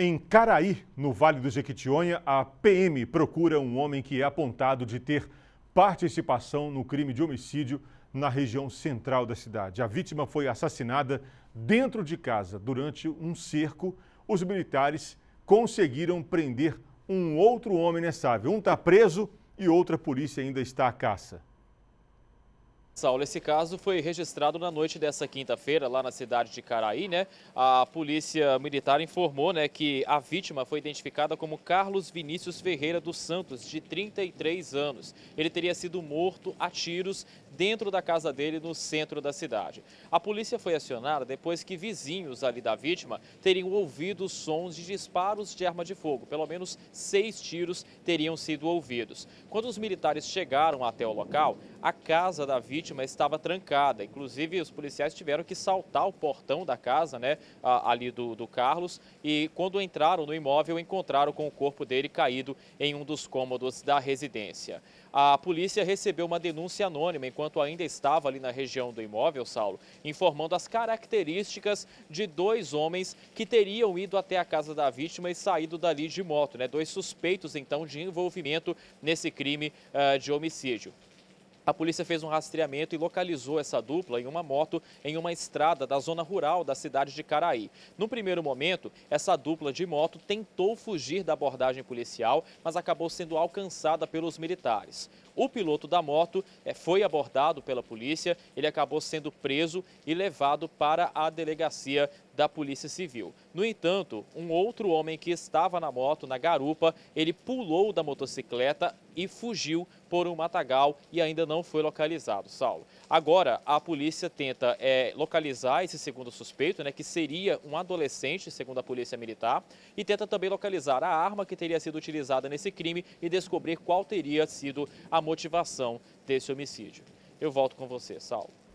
Em Caraí, no Vale do Jequitinhonha, a PM procura um homem que é apontado de ter participação no crime de homicídio na região central da cidade. A vítima foi assassinada dentro de casa. Durante um cerco, os militares conseguiram prender um outro homem nessa área. Um está preso e outra polícia ainda está à caça. Saulo, esse caso foi registrado na noite dessa quinta-feira, lá na cidade de Caraí, né? A polícia militar informou né, que a vítima foi identificada como Carlos Vinícius Ferreira dos Santos, de 33 anos. Ele teria sido morto a tiros dentro da casa dele, no centro da cidade. A polícia foi acionada depois que vizinhos ali da vítima teriam ouvido sons de disparos de arma de fogo. Pelo menos seis tiros teriam sido ouvidos. Quando os militares chegaram até o local, a casa da vítima vítima estava trancada. Inclusive, os policiais tiveram que saltar o portão da casa, né, ali do, do Carlos, e quando entraram no imóvel, encontraram com o corpo dele caído em um dos cômodos da residência. A polícia recebeu uma denúncia anônima enquanto ainda estava ali na região do imóvel, Saulo, informando as características de dois homens que teriam ido até a casa da vítima e saído dali de moto, né? Dois suspeitos então de envolvimento nesse crime uh, de homicídio. A polícia fez um rastreamento e localizou essa dupla em uma moto em uma estrada da zona rural da cidade de Caraí. No primeiro momento, essa dupla de moto tentou fugir da abordagem policial, mas acabou sendo alcançada pelos militares. O piloto da moto eh, foi abordado pela polícia, ele acabou sendo preso e levado para a delegacia da Polícia Civil. No entanto, um outro homem que estava na moto, na garupa, ele pulou da motocicleta e fugiu por um matagal e ainda não não foi localizado, Saulo. Agora, a polícia tenta é, localizar esse segundo suspeito, né, que seria um adolescente, segundo a polícia militar, e tenta também localizar a arma que teria sido utilizada nesse crime e descobrir qual teria sido a motivação desse homicídio. Eu volto com você, Saulo.